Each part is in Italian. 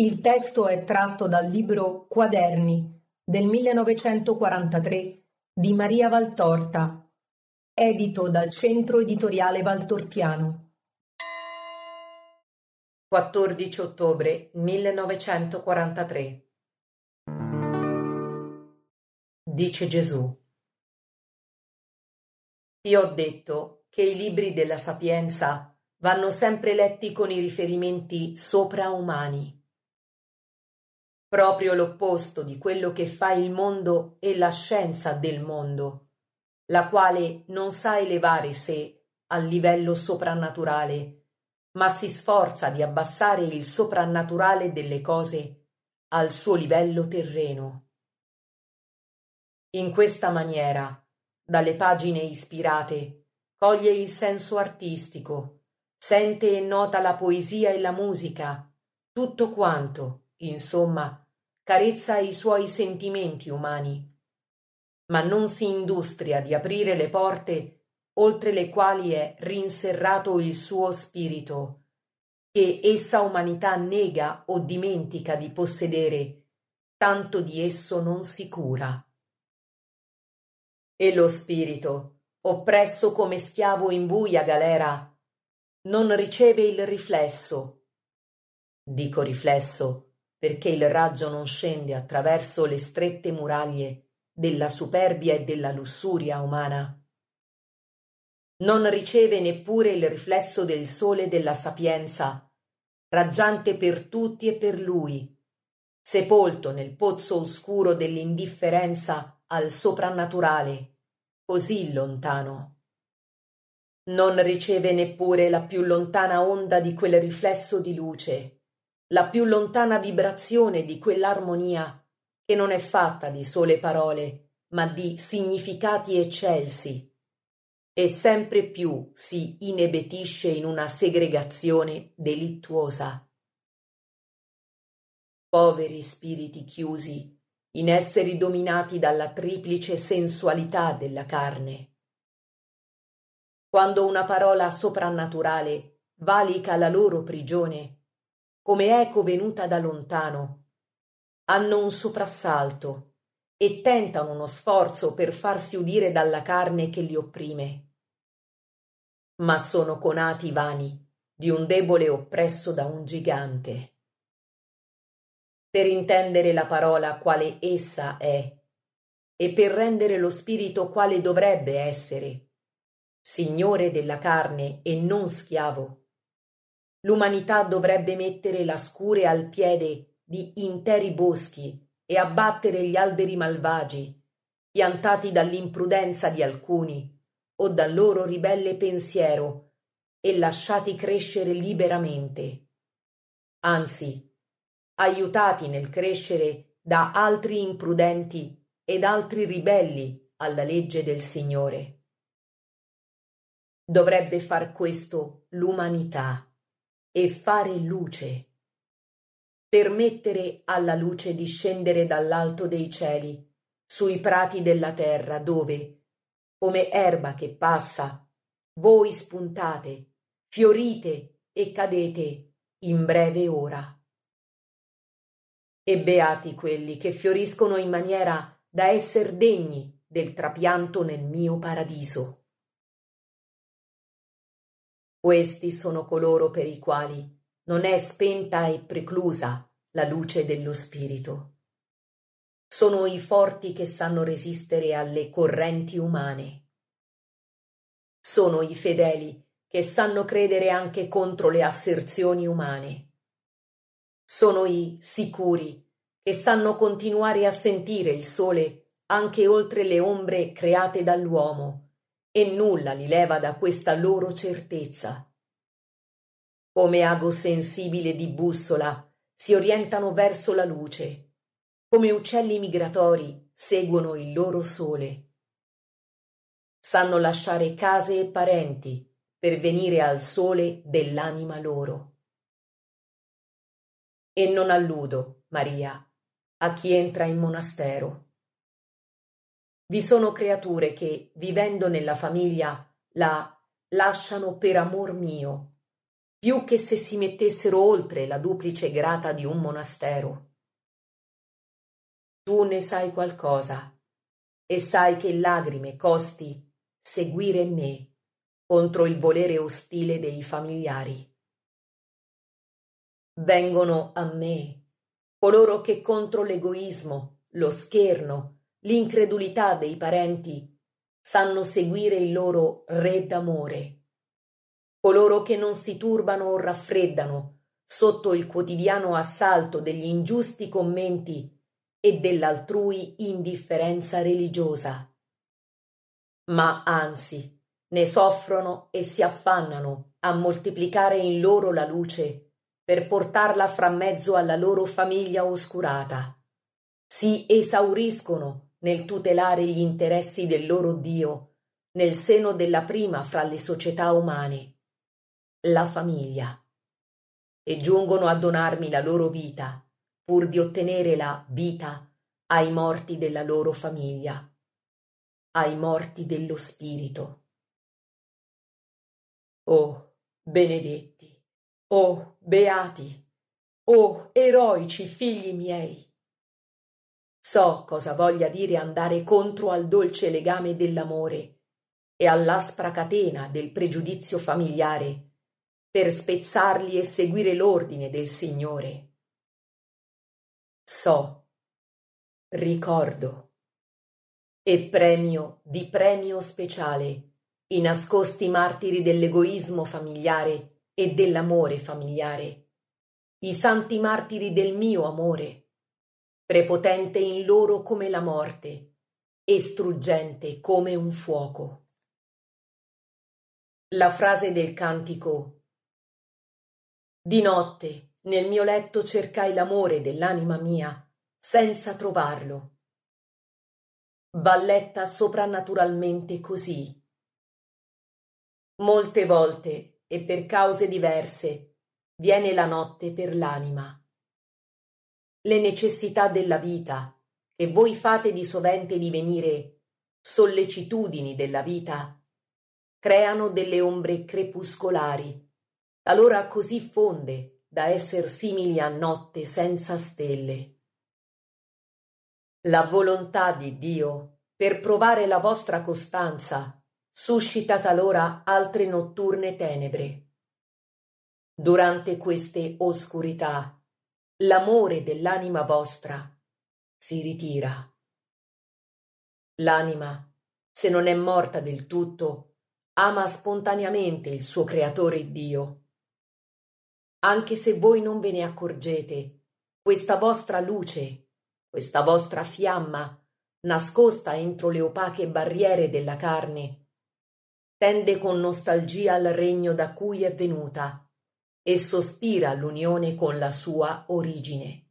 Il testo è tratto dal libro Quaderni del 1943 di Maria Valtorta, edito dal Centro Editoriale Valtortiano. 14 ottobre 1943 Dice Gesù Ti ho detto che i libri della sapienza vanno sempre letti con i riferimenti sopraumani proprio l'opposto di quello che fa il mondo e la scienza del mondo, la quale non sa elevare sé al livello soprannaturale, ma si sforza di abbassare il soprannaturale delle cose al suo livello terreno. In questa maniera, dalle pagine ispirate, coglie il senso artistico, sente e nota la poesia e la musica, tutto quanto insomma, carezza i suoi sentimenti umani, ma non si industria di aprire le porte oltre le quali è rinserrato il suo spirito, che essa umanità nega o dimentica di possedere, tanto di esso non si cura. E lo spirito, oppresso come schiavo in buia galera, non riceve il riflesso. Dico riflesso perché il raggio non scende attraverso le strette muraglie della superbia e della lussuria umana. Non riceve neppure il riflesso del sole della sapienza, raggiante per tutti e per lui, sepolto nel pozzo oscuro dell'indifferenza al soprannaturale, così lontano. Non riceve neppure la più lontana onda di quel riflesso di luce la più lontana vibrazione di quell'armonia che non è fatta di sole parole, ma di significati eccelsi, e sempre più si inebetisce in una segregazione delittuosa. Poveri spiriti chiusi in esseri dominati dalla triplice sensualità della carne. Quando una parola soprannaturale valica la loro prigione, come eco venuta da lontano. Hanno un soprassalto e tentano uno sforzo per farsi udire dalla carne che li opprime. Ma sono conati vani di un debole oppresso da un gigante. Per intendere la parola quale essa è e per rendere lo spirito quale dovrebbe essere, signore della carne e non schiavo, L'umanità dovrebbe mettere la scure al piede di interi boschi e abbattere gli alberi malvagi, piantati dall'imprudenza di alcuni o dal loro ribelle pensiero e lasciati crescere liberamente. Anzi, aiutati nel crescere da altri imprudenti ed altri ribelli alla legge del Signore. Dovrebbe far questo l'umanità e fare luce. Permettere alla luce di scendere dall'alto dei cieli, sui prati della terra dove, come erba che passa, voi spuntate, fiorite e cadete in breve ora. E beati quelli che fioriscono in maniera da esser degni del trapianto nel mio paradiso. Questi sono coloro per i quali non è spenta e preclusa la luce dello spirito. Sono i forti che sanno resistere alle correnti umane. Sono i fedeli che sanno credere anche contro le asserzioni umane. Sono i sicuri che sanno continuare a sentire il sole anche oltre le ombre create dall'uomo e nulla li leva da questa loro certezza. Come ago sensibile di bussola, si orientano verso la luce, come uccelli migratori seguono il loro sole. Sanno lasciare case e parenti per venire al sole dell'anima loro. E non alludo, Maria, a chi entra in monastero. Vi sono creature che, vivendo nella famiglia, la lasciano per amor mio, più che se si mettessero oltre la duplice grata di un monastero. Tu ne sai qualcosa e sai che lagrime costi seguire me contro il volere ostile dei familiari. Vengono a me coloro che contro l'egoismo, lo scherno, l'incredulità dei parenti sanno seguire il loro re d'amore. Coloro che non si turbano o raffreddano sotto il quotidiano assalto degli ingiusti commenti e dell'altrui indifferenza religiosa. Ma anzi, ne soffrono e si affannano a moltiplicare in loro la luce per portarla fra mezzo alla loro famiglia oscurata. Si esauriscono nel tutelare gli interessi del loro Dio, nel seno della prima fra le società umane, la famiglia. E giungono a donarmi la loro vita, pur di ottenere la vita ai morti della loro famiglia, ai morti dello spirito. Oh, benedetti, oh, beati, oh, eroici figli miei, So cosa voglia dire andare contro al dolce legame dell'amore e all'aspra catena del pregiudizio familiare per spezzarli e seguire l'ordine del Signore. So, ricordo e premio di premio speciale i nascosti martiri dell'egoismo familiare e dell'amore familiare, i santi martiri del mio amore prepotente in loro come la morte e struggente come un fuoco. La frase del cantico Di notte nel mio letto cercai l'amore dell'anima mia senza trovarlo. Va letta soprannaturalmente così. Molte volte e per cause diverse viene la notte per l'anima le necessità della vita, che voi fate di sovente divenire sollecitudini della vita, creano delle ombre crepuscolari, talora così fonde da esser simili a notte senza stelle. La volontà di Dio, per provare la vostra costanza, suscita talora altre notturne tenebre. Durante queste oscurità, l'amore dell'anima vostra si ritira. L'anima, se non è morta del tutto, ama spontaneamente il suo creatore Dio. Anche se voi non ve ne accorgete, questa vostra luce, questa vostra fiamma, nascosta entro le opache barriere della carne, tende con nostalgia al regno da cui è venuta e sospira l'unione con la sua origine.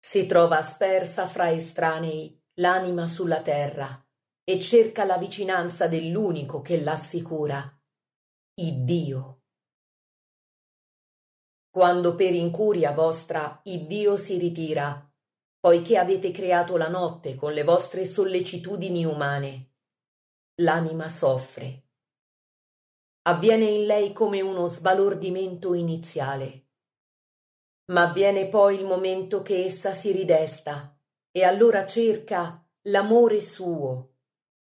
Si trova spersa fra estranei l'anima sulla terra e cerca la vicinanza dell'unico che l'assicura, Iddio. Quando per incuria vostra Iddio si ritira, poiché avete creato la notte con le vostre sollecitudini umane, l'anima soffre avviene in lei come uno sbalordimento iniziale. Ma viene poi il momento che essa si ridesta e allora cerca l'amore suo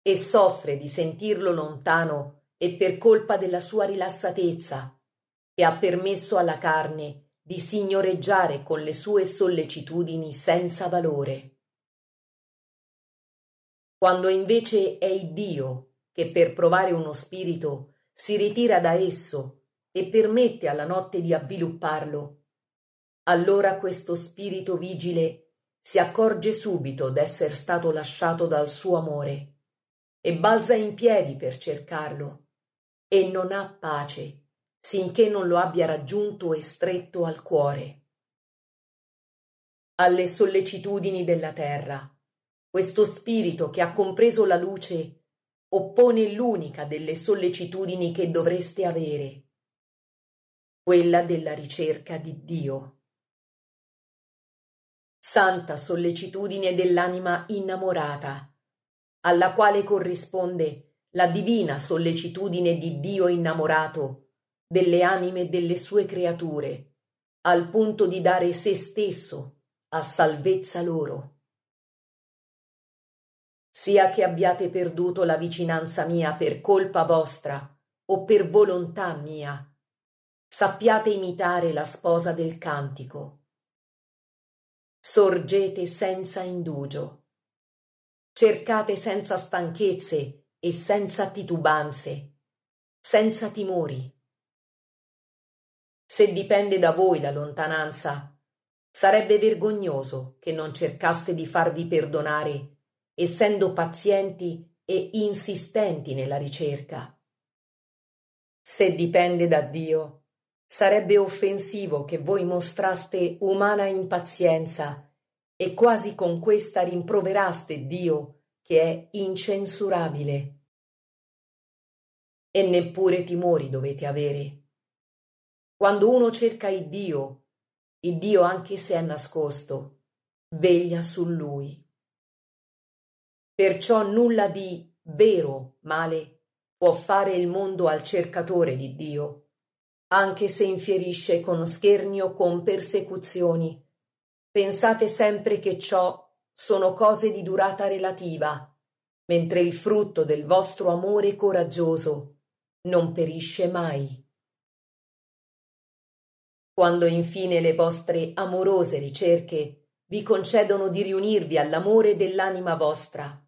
e soffre di sentirlo lontano e per colpa della sua rilassatezza, che ha permesso alla carne di signoreggiare con le sue sollecitudini senza valore. Quando invece è Iddio che per provare uno spirito si ritira da esso e permette alla notte di avvilupparlo. Allora questo spirito vigile si accorge subito d'esser stato lasciato dal suo amore e balza in piedi per cercarlo e non ha pace sinché non lo abbia raggiunto e stretto al cuore. Alle sollecitudini della terra, questo spirito che ha compreso la luce oppone l'unica delle sollecitudini che dovreste avere, quella della ricerca di Dio. Santa sollecitudine dell'anima innamorata, alla quale corrisponde la divina sollecitudine di Dio innamorato delle anime delle sue creature, al punto di dare se stesso a salvezza loro sia che abbiate perduto la vicinanza mia per colpa vostra o per volontà mia. Sappiate imitare la sposa del cantico. Sorgete senza indugio. Cercate senza stanchezze e senza titubanze, senza timori. Se dipende da voi la lontananza, sarebbe vergognoso che non cercaste di farvi perdonare essendo pazienti e insistenti nella ricerca. Se dipende da Dio, sarebbe offensivo che voi mostraste umana impazienza e quasi con questa rimproveraste Dio che è incensurabile. E neppure timori dovete avere. Quando uno cerca il Dio, il Dio anche se è nascosto, veglia su lui Perciò nulla di vero male può fare il mondo al cercatore di Dio, anche se infierisce con scherni o con persecuzioni. Pensate sempre che ciò sono cose di durata relativa, mentre il frutto del vostro amore coraggioso non perisce mai. Quando infine le vostre amorose ricerche vi concedono di riunirvi all'amore dell'anima vostra,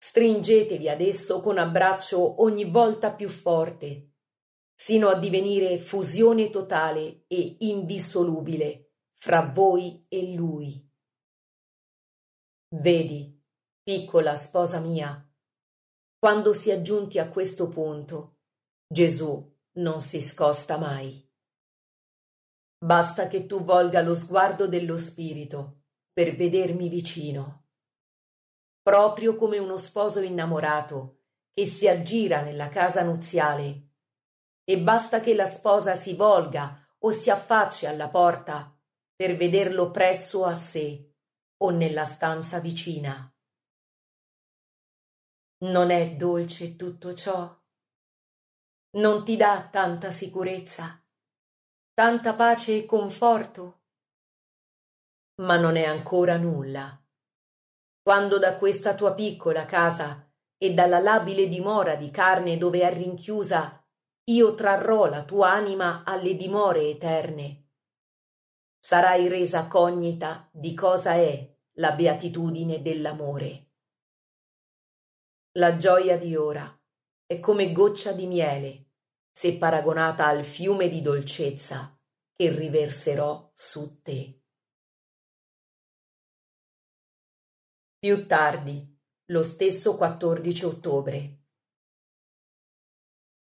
Stringetevi ad esso con abbraccio ogni volta più forte, sino a divenire fusione totale e indissolubile fra voi e lui. Vedi, piccola sposa mia, quando si è giunti a questo punto, Gesù non si scosta mai. Basta che tu volga lo sguardo dello Spirito per vedermi vicino proprio come uno sposo innamorato che si aggira nella casa nuziale. E basta che la sposa si volga o si affacci alla porta per vederlo presso a sé o nella stanza vicina. Non è dolce tutto ciò? Non ti dà tanta sicurezza, tanta pace e conforto? Ma non è ancora nulla quando da questa tua piccola casa e dalla labile dimora di carne dove è rinchiusa, io trarrò la tua anima alle dimore eterne. Sarai resa cognita di cosa è la beatitudine dell'amore. La gioia di ora è come goccia di miele, se paragonata al fiume di dolcezza che riverserò su te. Più tardi, lo stesso 14 ottobre.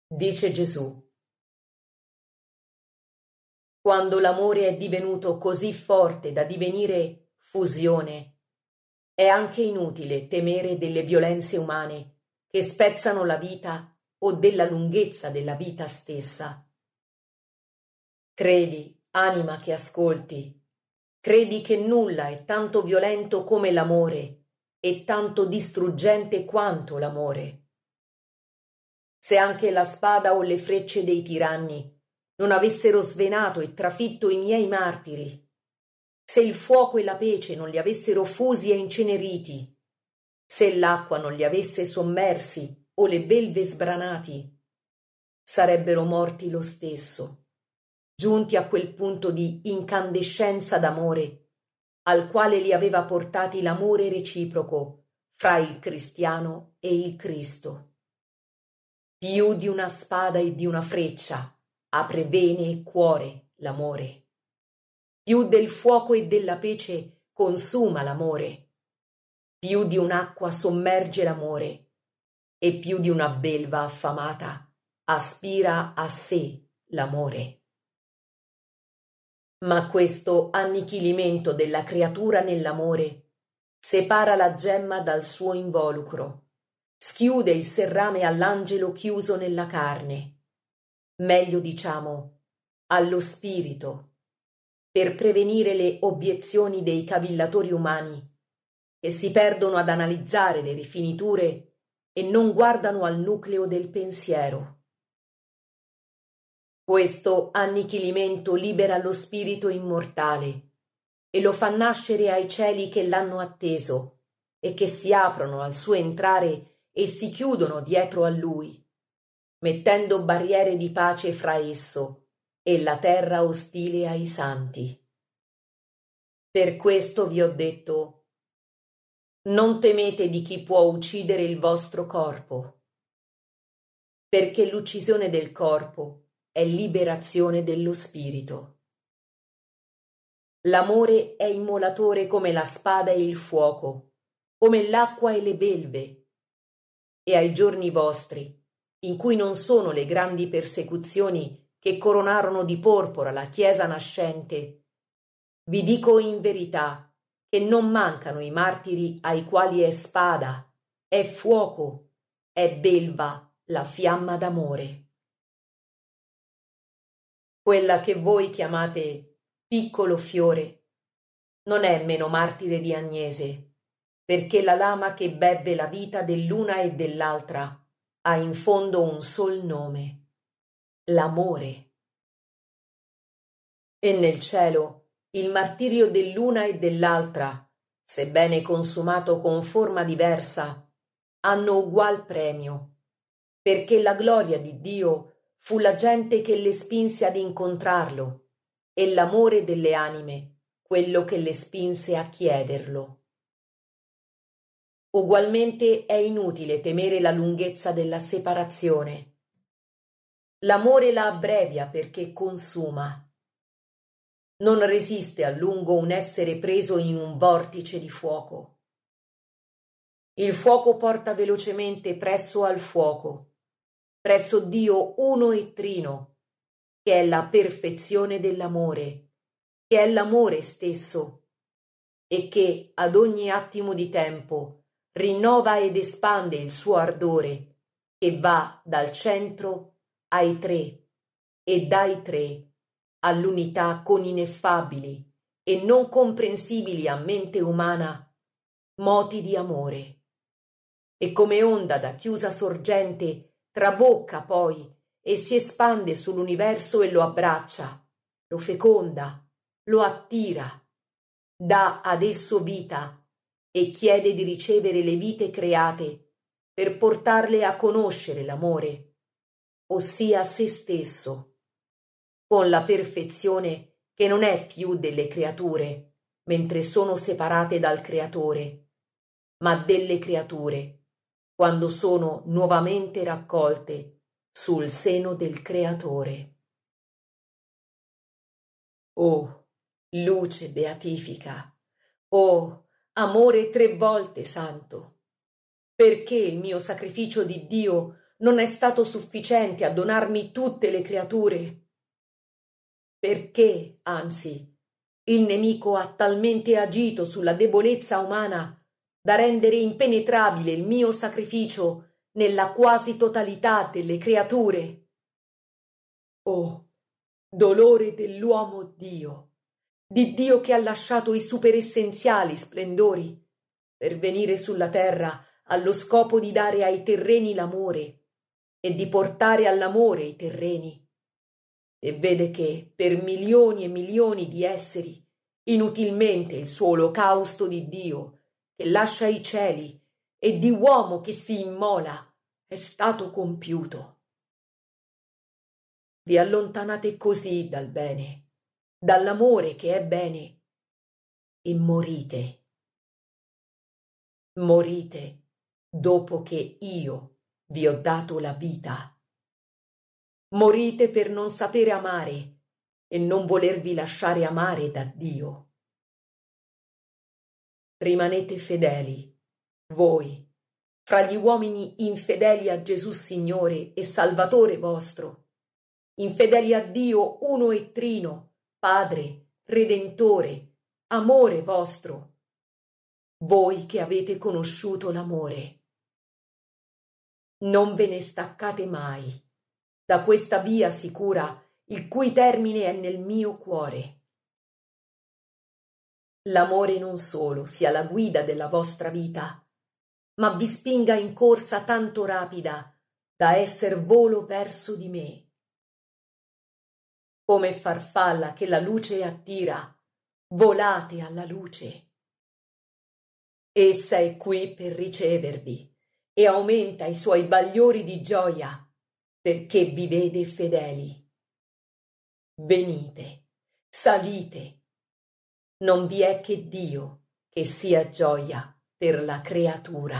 Dice Gesù. Quando l'amore è divenuto così forte da divenire fusione, è anche inutile temere delle violenze umane che spezzano la vita o della lunghezza della vita stessa. Credi, anima che ascolti, Credi che nulla è tanto violento come l'amore e tanto distruggente quanto l'amore. Se anche la spada o le frecce dei tiranni non avessero svenato e trafitto i miei martiri, se il fuoco e la pece non li avessero fusi e inceneriti, se l'acqua non li avesse sommersi o le belve sbranati, sarebbero morti lo stesso giunti a quel punto di incandescenza d'amore al quale li aveva portati l'amore reciproco fra il cristiano e il Cristo. Più di una spada e di una freccia apre vene e cuore l'amore. Più del fuoco e della pece consuma l'amore. Più di un'acqua sommerge l'amore e più di una belva affamata aspira a sé l'amore. Ma questo annichilimento della creatura nell'amore separa la gemma dal suo involucro, schiude il serrame all'angelo chiuso nella carne, meglio diciamo allo spirito, per prevenire le obiezioni dei cavillatori umani che si perdono ad analizzare le rifiniture e non guardano al nucleo del pensiero. Questo annichilimento libera lo spirito immortale e lo fa nascere ai cieli che l'hanno atteso e che si aprono al suo entrare e si chiudono dietro a lui, mettendo barriere di pace fra esso e la terra ostile ai santi. Per questo vi ho detto, non temete di chi può uccidere il vostro corpo, perché l'uccisione del corpo è liberazione dello spirito. L'amore è immolatore come la spada e il fuoco, come l'acqua e le belve. E ai giorni vostri, in cui non sono le grandi persecuzioni che coronarono di porpora la Chiesa nascente, vi dico in verità che non mancano i martiri ai quali è spada, è fuoco, è belva la fiamma d'amore quella che voi chiamate piccolo fiore, non è meno martire di Agnese, perché la lama che bevve la vita dell'una e dell'altra ha in fondo un sol nome, l'amore. E nel cielo il martirio dell'una e dell'altra, sebbene consumato con forma diversa, hanno ugual premio, perché la gloria di Dio fu la gente che le spinse ad incontrarlo e l'amore delle anime quello che le spinse a chiederlo. Ugualmente è inutile temere la lunghezza della separazione. L'amore la abbrevia perché consuma. Non resiste a lungo un essere preso in un vortice di fuoco. Il fuoco porta velocemente presso al fuoco presso Dio uno e trino, che è la perfezione dell'amore, che è l'amore stesso, e che ad ogni attimo di tempo rinnova ed espande il suo ardore, che va dal centro ai tre e dai tre all'unità con ineffabili e non comprensibili a mente umana moti di amore. E come onda da chiusa sorgente trabocca poi e si espande sull'universo e lo abbraccia, lo feconda, lo attira, dà ad esso vita e chiede di ricevere le vite create per portarle a conoscere l'amore, ossia se stesso, con la perfezione che non è più delle creature, mentre sono separate dal creatore, ma delle creature quando sono nuovamente raccolte sul seno del Creatore. Oh, luce beatifica! Oh, amore tre volte santo! Perché il mio sacrificio di Dio non è stato sufficiente a donarmi tutte le creature? Perché, anzi, il nemico ha talmente agito sulla debolezza umana da rendere impenetrabile il mio sacrificio nella quasi totalità delle creature. Oh, dolore dell'uomo Dio, di Dio che ha lasciato i superessenziali splendori per venire sulla terra allo scopo di dare ai terreni l'amore e di portare all'amore i terreni. E vede che per milioni e milioni di esseri inutilmente il suo olocausto di Dio che lascia i cieli e di uomo che si immola è stato compiuto. Vi allontanate così dal bene, dall'amore che è bene, e morite. Morite dopo che io vi ho dato la vita. Morite per non sapere amare e non volervi lasciare amare da Dio rimanete fedeli, voi, fra gli uomini infedeli a Gesù Signore e Salvatore vostro, infedeli a Dio uno e trino, Padre, Redentore, amore vostro, voi che avete conosciuto l'amore. Non ve ne staccate mai da questa via sicura, il cui termine è nel mio cuore l'amore non solo sia la guida della vostra vita, ma vi spinga in corsa tanto rapida da esser volo verso di me. Come farfalla che la luce attira, volate alla luce. Essa è qui per ricevervi e aumenta i suoi bagliori di gioia perché vi vede fedeli. Venite, salite, non vi è che Dio che sia gioia per la creatura.